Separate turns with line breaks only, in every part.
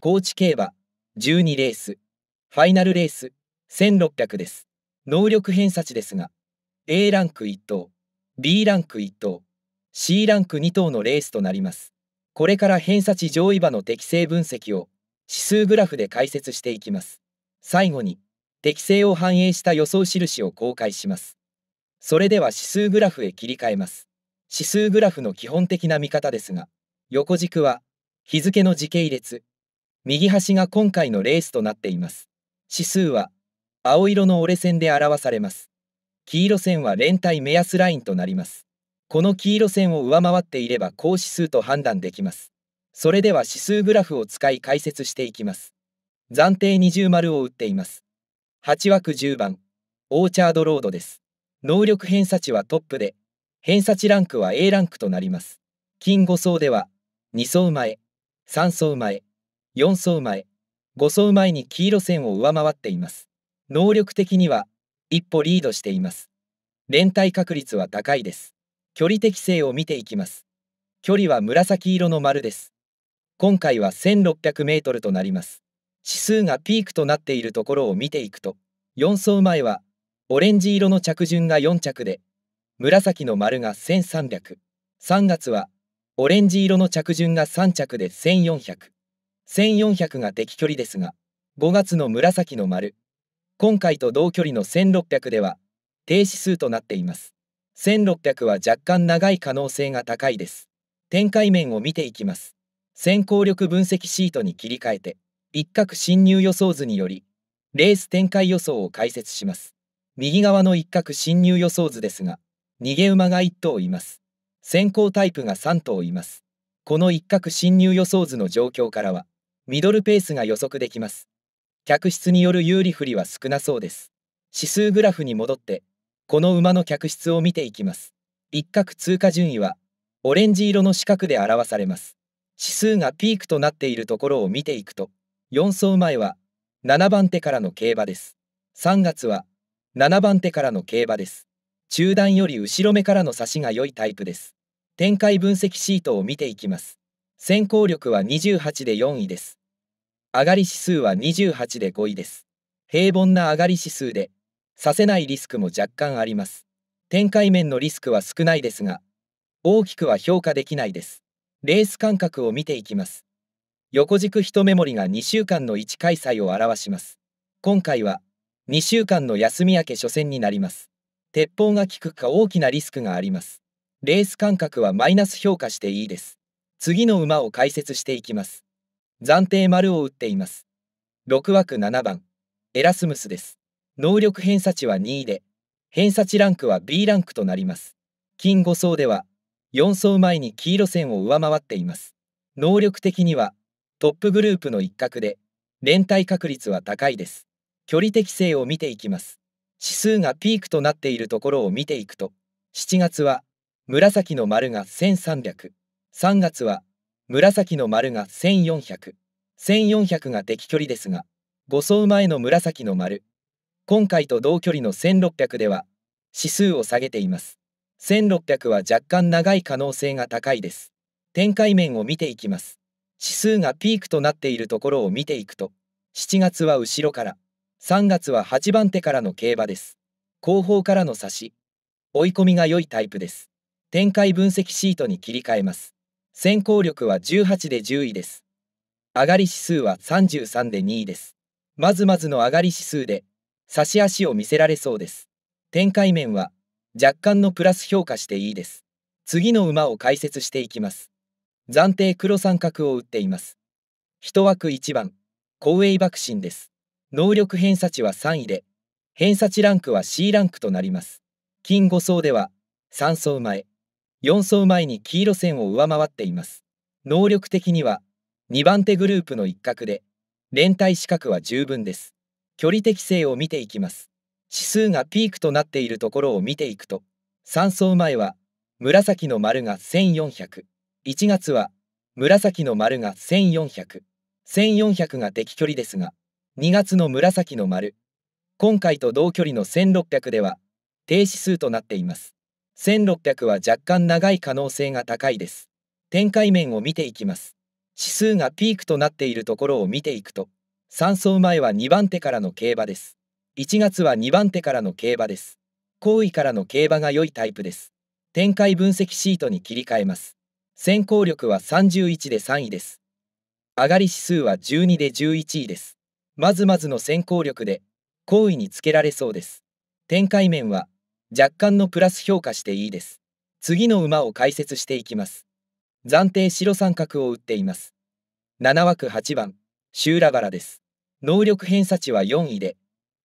高知競馬12レースファイナルレース1600です能力偏差値ですが A ランク1等 B ランク1等 C ランク2等のレースとなりますこれから偏差値上位馬の適正分析を指数グラフで解説していきます最後に適性を反映した予想印を公開しますそれでは指数グラフへ切り替えます指数グラフの基本的な見方ですが横軸は日付の時系列右端が今回のレースとなっています。指数は青色の折れ線で表されます。黄色線は連帯目安ラインとなります。この黄色線を上回っていれば高指数と判断できます。それでは指数グラフを使い解説していきます。暫定20丸を打っています。8枠10番、オーチャードロードです。能力偏差値はトップで、偏差値ランクは A ランクとなります。金5層では、2層前、3層前、4走前、5走前に黄色線を上回っています。能力的には一歩リードしています。連帯確率は高いです。距離適性を見ていきます。距離は紫色の丸です。今回は1600メートルとなります。指数がピークとなっているところを見ていくと、4走前はオレンジ色の着順が4着で、紫の丸が1300、3月はオレンジ色の着順が3着で1400。1400が敵距離ですが、5月の紫の丸、今回と同距離の1600では、停止数となっています。1600は若干長い可能性が高いです。展開面を見ていきます。先行力分析シートに切り替えて、一角侵入予想図により、レース展開予想を解説します。右側の一角侵入予想図ですが、逃げ馬が1頭います。先行タイプが3頭います。この一角侵入予想図の状況からは、ミドルペースが予測できます。客室による有利不利は少なそうです。指数グラフに戻って、この馬の客室を見ていきます。一角通過順位は、オレンジ色の四角で表されます。指数がピークとなっているところを見ていくと、4走前は、7番手からの競馬です。3月は、7番手からの競馬です。中段より後ろ目からの差しが良いタイプです。展開分析シートを見ていきます。先行力は28で4位です。上がり指数は28で5位です。平凡な上がり指数で、させないリスクも若干あります。展開面のリスクは少ないですが、大きくは評価できないです。レース間隔を見ていきます。横軸一目盛りが2週間の1開催を表します。今回は、2週間の休み明け初戦になります。鉄砲が効くか大きなリスクがあります。レース間隔はマイナス評価していいです。次の馬を解説していきます。暫定丸を打っています。6枠7番、エラスムスです。能力偏差値は2位で、偏差値ランクは B ランクとなります。金5層では、4層前に黄色線を上回っています。能力的には、トップグループの一角で、連帯確率は高いです。距離適性を見ていきます。指数がピークとなっているところを見ていくと、7月は、紫の丸が1300、3月は、紫の丸が1400、1400が敵距離ですが、5走前の紫の丸、今回と同距離の1600では、指数を下げています。1600は若干長い可能性が高いです。展開面を見ていきます。指数がピークとなっているところを見ていくと、7月は後ろから、3月は8番手からの競馬です。後方からの差し、追い込みが良いタイプです。展開分析シートに切り替えます。先行力は18で10位です。上がり指数は33で2位です。まずまずの上がり指数で、差し足を見せられそうです。展開面は、若干のプラス評価していいです。次の馬を解説していきます。暫定黒三角を打っています。1枠1番、光栄爆心です。能力偏差値は3位で、偏差値ランクは C ランクとなります。金5層では、3層前。4走前に黄色線を上回っています。能力的には2番手グループの一角で、連帯資格は十分です。距離適性を見ていきます。指数がピークとなっているところを見ていくと、3走前は紫の丸が1400、月は紫の丸が1400、1400が適距離ですが、2月の紫の丸、今回と同距離の1600では低指数となっています。1600は若干長い可能性が高いです。展開面を見ていきます。指数がピークとなっているところを見ていくと、3走前は2番手からの競馬です。1月は2番手からの競馬です。後位からの競馬が良いタイプです。展開分析シートに切り替えます。先行力は31で3位です。上がり指数は12で11位です。まずまずの先行力で、後位につけられそうです。展開面は、若干のプラス評価していいです。次の馬を解説していきます。暫定白三角を打っています。7枠8番、シューラバラです。能力偏差値は4位で、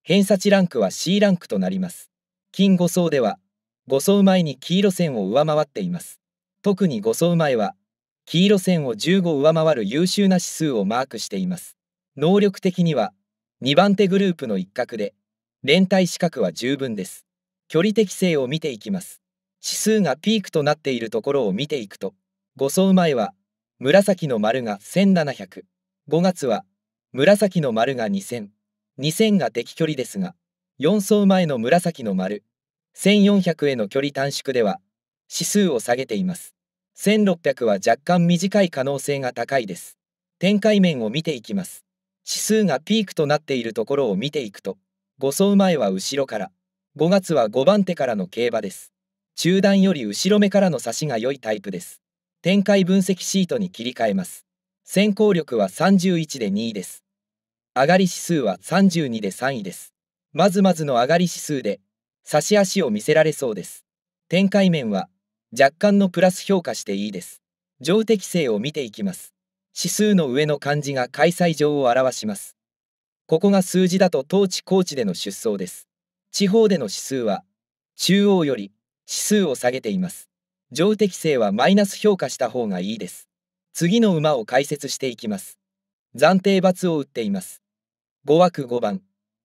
偏差値ランクは C ランクとなります。金5層では、5層前に黄色線を上回っています。特に5層前は、黄色線を15上回る優秀な指数をマークしています。能力的には、2番手グループの一角で、連帯資格は十分です。距離適性を見ていきます。指数がピークとなっているところを見ていくと、5走前は紫の丸が1700、5月は紫の丸が2000、2000が適距離ですが、4走前の紫の丸、1400への距離短縮では指数を下げています。1600は若干短い可能性が高いです。展開面を見ていきます。指数がピークとなっているところを見ていくと、5走前は後ろから、5月は5番手からの競馬です。中段より後ろ目からの差しが良いタイプです。展開分析シートに切り替えます。先行力は31で2位です。上がり指数は32で3位です。まずまずの上がり指数で、差し足を見せられそうです。展開面は、若干のプラス評価していいです。上適性を見ていきます。指数の上の漢字が開催上を表します。ここが数字だと当地高地での出走です。地方での指数は中央より指数を下げています。上適性はマイナス評価した方がいいです。次の馬を解説していきます。暫定罰を打っています。5枠5番、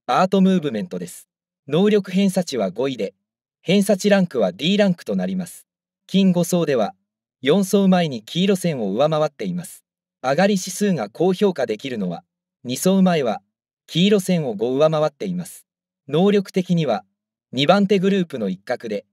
アートムーブメントです。能力偏差値は5位で、偏差値ランクは D ランクとなります。金5層では、4層前に黄色線を上回っています。上がり指数が高評価できるのは、2層前は黄色線を5上回っています。能力的には2番手グループの一角で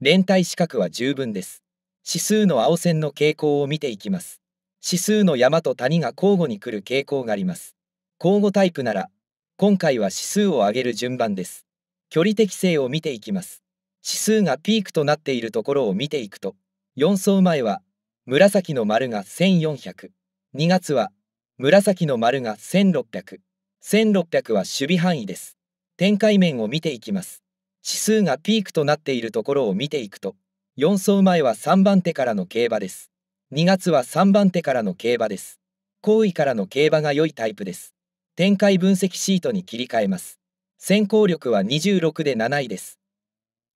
連帯資格は十分です指数の青線の傾向を見ていきます指数の山と谷が交互に来る傾向があります交互タイプなら今回は指数を上げる順番です距離適性を見ていきます指数がピークとなっているところを見ていくと4走前は紫の丸が1400 2月は紫の丸が1600 1600は守備範囲です展開面を見ていきます。指数がピークとなっているところを見ていくと、4走前は3番手からの競馬です。2月は3番手からの競馬です。後位からの競馬が良いタイプです。展開分析シートに切り替えます。先行力は26で7位です。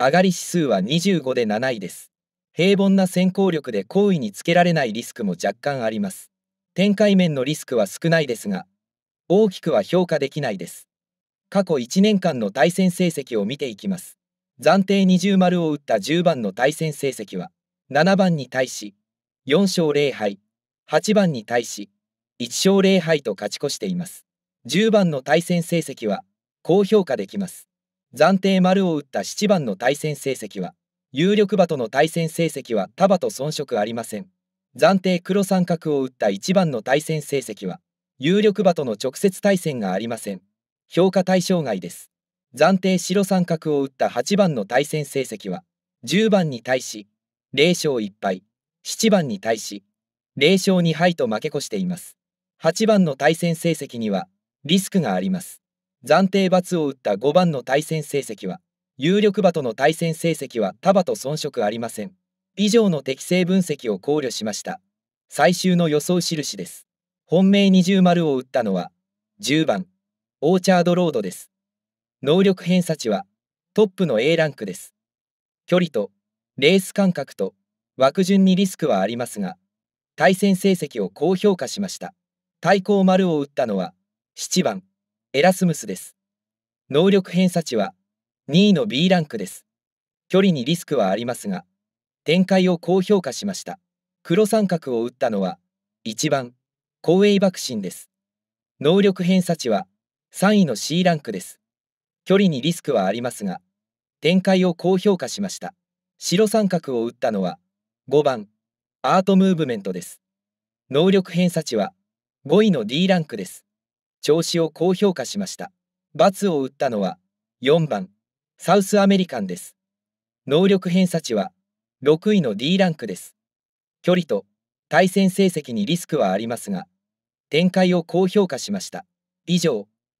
上がり指数は25で7位です。平凡な先行力で後位につけられないリスクも若干あります。展開面のリスクは少ないですが、大きくは評価できないです。過去1年間の対戦成績を見ていきます。暫定20丸を打った10番の対戦成績は、7番に対し、4勝0敗、8番に対し、1勝0敗と勝ち越しています。10番の対戦成績は、高評価できます。暫定丸を打った7番の対戦成績は、有力馬との対戦成績は束と遜色ありません。暫定黒三角を打った1番の対戦成績は、有力馬との直接対戦がありません。評価対象外です。暫定白三角を打った8番の対戦成績は、10番に対し、0勝1敗、7番に対し、0勝2敗と負け越しています。8番の対戦成績には、リスクがあります。暫定罰を打った5番の対戦成績は、有力馬との対戦成績は束と遜色ありません。以上の適正分析を考慮しました。最終の予想印です。本命20丸を打ったのは、10番。オーチャードロードです。能力偏差値はトップの A ランクです。距離とレース間隔と枠順にリスクはありますが、対戦成績を高評価しました。対抗丸を打ったのは7番エラスムスです。能力偏差値は2位の B ランクです。距離にリスクはありますが、展開を高評価しました。黒三角を打ったのは1番光栄爆心です。能力偏差値は3位の C ランクです。距離にリスクはありますが、展開を高評価しました。白三角を打ったのは、5番、アートムーブメントです。能力偏差値は、5位の D ランクです。調子を高評価しました。×を打ったのは、4番、サウスアメリカンです。能力偏差値は、6位の D ランクです。距離と対戦成績にリスクはありますが、展開を高評価しました。以上。